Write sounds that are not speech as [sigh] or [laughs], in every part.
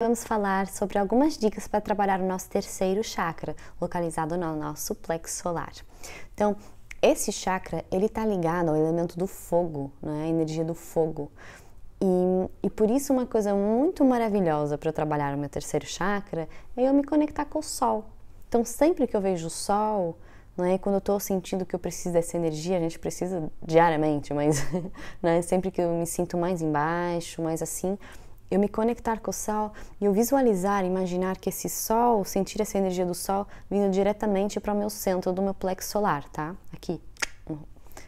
Vamos falar sobre algumas dicas para trabalhar o nosso terceiro chakra, localizado no nosso plexo solar. Então, esse chakra, ele está ligado ao elemento do fogo, né? a energia do fogo. E, e por isso uma coisa muito maravilhosa para eu trabalhar o meu terceiro chakra é eu me conectar com o sol. Então, sempre que eu vejo o sol, né? Quando eu estou sentindo que eu preciso dessa energia, a gente precisa diariamente, mas [laughs] né? sempre que eu me sinto mais embaixo, mais assim, eu me conectar com o sol e eu visualizar, imaginar que esse sol, sentir essa energia do sol vindo diretamente para o meu centro do meu plexo solar, tá? Aqui,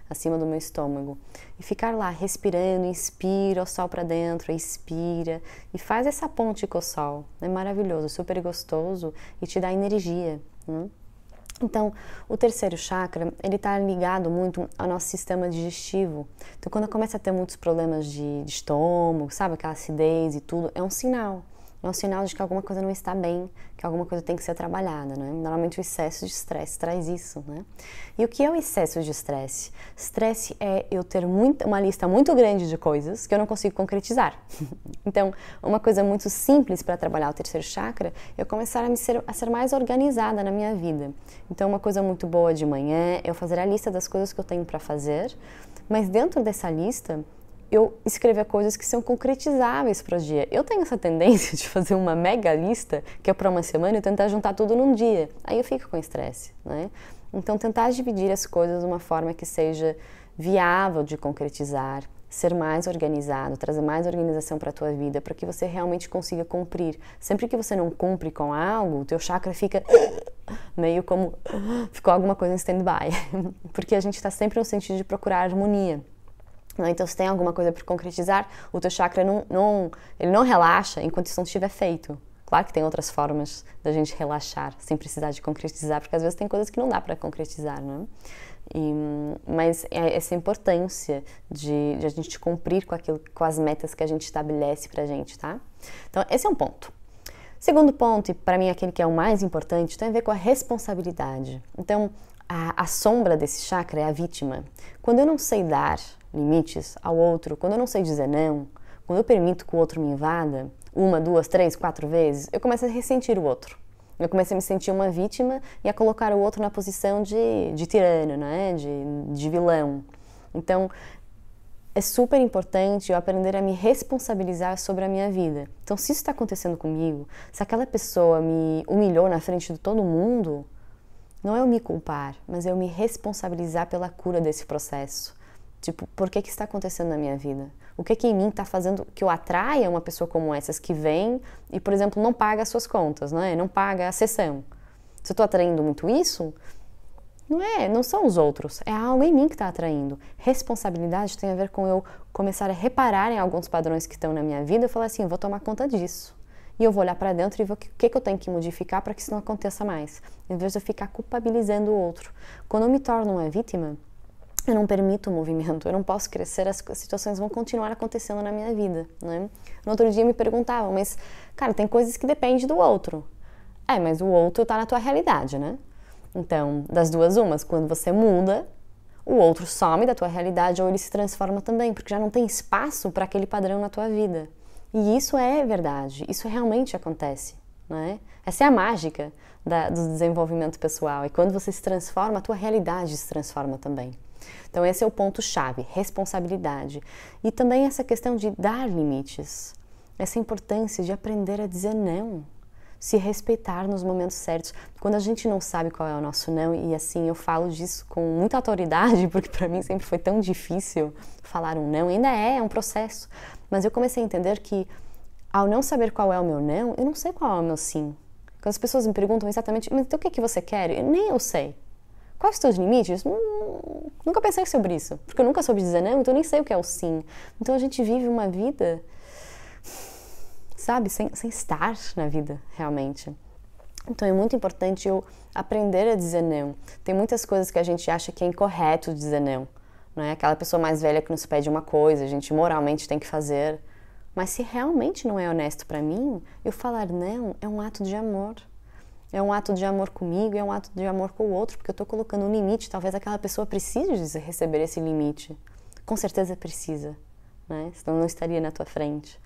acima do meu estômago. E ficar lá respirando, inspira o sol para dentro, expira e faz essa ponte com o sol. É maravilhoso, super gostoso e te dá energia. Né? Então, o terceiro chakra, ele está ligado muito ao nosso sistema digestivo. Então, quando começa a ter muitos problemas de, de estômago, sabe, aquela acidez e tudo, é um sinal é um sinal de que alguma coisa não está bem, que alguma coisa tem que ser trabalhada, né? Normalmente o excesso de estresse traz isso, né? E o que é o excesso de estresse? Estresse é eu ter uma lista muito grande de coisas que eu não consigo concretizar. [laughs] então, uma coisa muito simples para trabalhar o terceiro chakra é eu começar a, ser, a ser mais organizada na minha vida. Então, uma coisa muito boa de manhã é eu fazer a lista das coisas que eu tenho para fazer, mas dentro dessa lista, eu escrever coisas que são concretizáveis para o dia. Eu tenho essa tendência [laughs] de fazer uma mega lista, que é para uma semana, e tentar juntar tudo num dia. Aí eu fico com estresse, né? Então, tentar dividir as coisas de uma forma que seja viável de concretizar, ser mais organizado, trazer mais organização para a tua vida, para que você realmente consiga cumprir. Sempre que você não cumpre com algo, o teu chakra fica [laughs] meio como ficou alguma coisa em stand-by, [laughs] porque a gente está sempre no sentido de procurar harmonia. Então, se tem alguma coisa para concretizar, o teu chakra não, não, ele não relaxa enquanto isso não estiver feito. Claro que tem outras formas da gente relaxar sem precisar de concretizar, porque às vezes tem coisas que não dá para concretizar, né? E, mas é essa importância de, de, a gente cumprir com, aquilo, com as metas que a gente estabelece para a gente, tá? Então, esse é um ponto. Segundo ponto, e para mim é aquele que é o mais importante, tem a ver com a responsabilidade. Então, a, a sombra desse chakra é a vítima. Quando eu não sei dar limites ao outro, quando eu não sei dizer não, quando eu permito que o outro me invada, uma, duas, três, quatro vezes, eu começo a ressentir o outro. Eu começo a me sentir uma vítima e a colocar o outro na posição de, de tirano, né? de, de vilão. Então, é super importante eu aprender a me responsabilizar sobre a minha vida. Então, se isso está acontecendo comigo, se aquela pessoa me humilhou na frente de todo mundo, não é eu me culpar, mas é eu me responsabilizar pela cura desse processo. Tipo, por que que está acontecendo na minha vida? O que que em mim está fazendo que eu atraia uma pessoa como essas que vem e, por exemplo, não paga as suas contas, não é? Não paga a sessão. Se eu estou atraindo muito isso, não é, não são os outros, é algo em mim que está atraindo. Responsabilidade tem a ver com eu começar a reparar em alguns padrões que estão na minha vida e falar assim, vou tomar conta disso. E eu vou olhar para dentro e ver o que, que eu tenho que modificar para que isso não aconteça mais. Em vez de eu ficar culpabilizando o outro. Quando eu me torno uma vítima, eu não permito o movimento, eu não posso crescer, as situações vão continuar acontecendo na minha vida, né? No outro dia me perguntavam, mas, cara, tem coisas que dependem do outro. É, mas o outro está na tua realidade, né? Então, das duas umas, quando você muda, o outro some da tua realidade ou ele se transforma também, porque já não tem espaço para aquele padrão na tua vida. E isso é verdade, isso realmente acontece. É? Essa é a mágica da, do desenvolvimento pessoal. E quando você se transforma, a tua realidade se transforma também. Então esse é o ponto chave, responsabilidade. E também essa questão de dar limites. Essa importância de aprender a dizer não, se respeitar nos momentos certos. Quando a gente não sabe qual é o nosso não, e assim eu falo disso com muita autoridade, [laughs] porque para mim sempre foi tão difícil falar um não, ainda é, é um processo. Mas eu comecei a entender que ao não saber qual é o meu não, eu não sei qual é o meu sim. Quando as pessoas me perguntam exatamente, mas então o que, é que você quer? Eu, nem eu sei. Quais os teus limites? Hum, nunca pensei sobre isso, porque eu nunca soube dizer não, então eu nem sei o que é o sim. Então a gente vive uma vida, sabe, sem, sem estar na vida, realmente. Então é muito importante eu aprender a dizer não. Tem muitas coisas que a gente acha que é incorreto dizer não. Não é aquela pessoa mais velha que nos pede uma coisa, a gente moralmente tem que fazer. Mas se realmente não é honesto para mim, eu falar não é um ato de amor. É um ato de amor comigo, é um ato de amor com o outro, porque eu estou colocando um limite. Talvez aquela pessoa precise receber esse limite. Com certeza precisa, né? Senão não estaria na tua frente.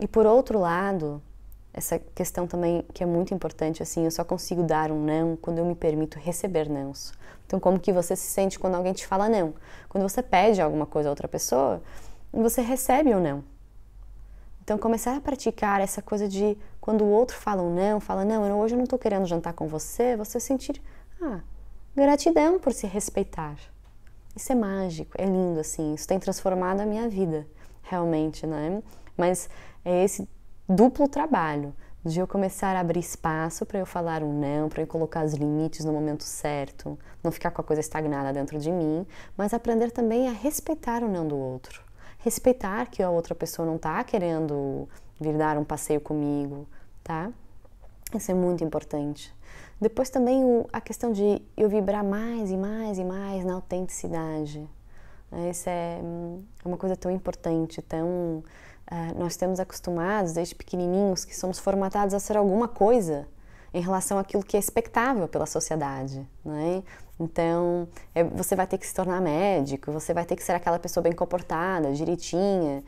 E por outro lado, essa questão também que é muito importante, assim, eu só consigo dar um não quando eu me permito receber nãos. Então, como que você se sente quando alguém te fala não? Quando você pede alguma coisa a outra pessoa, você recebe ou um não. Então, começar a praticar essa coisa de quando o outro fala um não, fala não, hoje eu não estou querendo jantar com você, você sentir ah, gratidão por se respeitar. Isso é mágico, é lindo assim, isso tem transformado a minha vida, realmente, né? Mas é esse duplo trabalho de eu começar a abrir espaço para eu falar um não, para eu colocar os limites no momento certo, não ficar com a coisa estagnada dentro de mim, mas aprender também a respeitar o não do outro respeitar que a outra pessoa não está querendo vir dar um passeio comigo, tá? Isso é muito importante. Depois também o, a questão de eu vibrar mais e mais e mais na autenticidade. Né? Isso é, hum, é uma coisa tão importante, tão. Uh, nós temos acostumados desde pequenininhos que somos formatados a ser alguma coisa em relação àquilo que é expectável pela sociedade, né? Então, é, você vai ter que se tornar médico, você vai ter que ser aquela pessoa bem comportada, direitinha,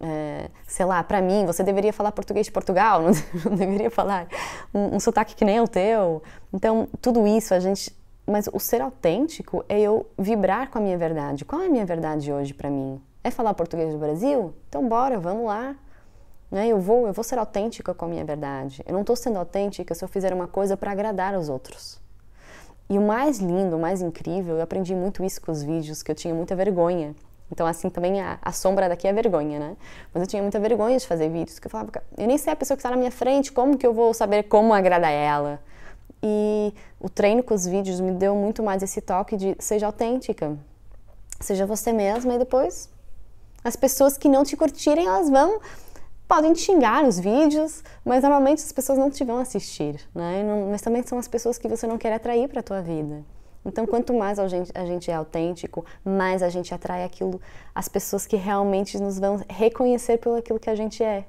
é, sei lá, para mim, você deveria falar português de Portugal, não, [laughs] não deveria falar um, um sotaque que nem é o teu. Então, tudo isso a gente mas o ser autêntico é eu vibrar com a minha verdade. Qual é a minha verdade hoje para mim? É falar português do Brasil? Então bora, vamos lá. Né? Eu vou, eu vou ser autêntica com a minha verdade. Eu não estou sendo autêntica se eu fizer uma coisa para agradar os outros. E o mais lindo, o mais incrível, eu aprendi muito isso com os vídeos, que eu tinha muita vergonha. Então, assim, também a, a sombra daqui é vergonha, né? Mas eu tinha muita vergonha de fazer vídeos, que eu falava, eu nem sei a pessoa que está na minha frente, como que eu vou saber como agradar ela? E o treino com os vídeos me deu muito mais esse toque de seja autêntica, seja você mesma e depois as pessoas que não te curtirem, elas vão podem xingar os vídeos, mas normalmente as pessoas não te vão assistir, né? Não, mas também são as pessoas que você não quer atrair para a tua vida. Então, quanto mais a gente, a gente, é autêntico, mais a gente atrai aquilo, as pessoas que realmente nos vão reconhecer pelo aquilo que a gente é.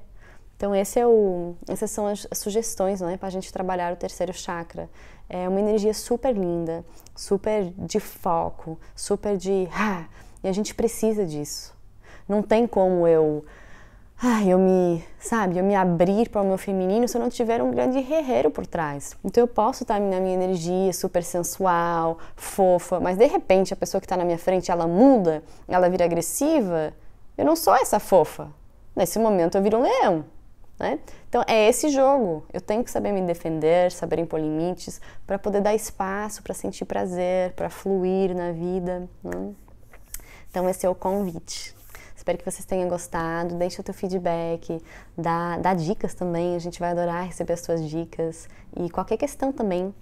Então, é o, essas são as sugestões né, para a gente trabalhar o terceiro chakra. É uma energia super linda, super de foco, super de. Ah, e a gente precisa disso. Não tem como eu ai, eu me, sabe, eu me abrir para o meu feminino se eu não tiver um grande herreiro por trás. Então eu posso estar na minha energia super sensual, fofa, mas de repente a pessoa que está na minha frente, ela muda, ela vira agressiva, eu não sou essa fofa. Nesse momento eu viro um leão. Né? Então é esse jogo. Eu tenho que saber me defender, saber impor limites para poder dar espaço para sentir prazer, para fluir na vida. Né? Então esse é o convite. Espero que vocês tenham gostado. Deixa o teu feedback, dá, dá dicas também. A gente vai adorar receber as suas dicas. E qualquer questão também.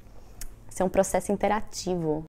Ser é um processo interativo.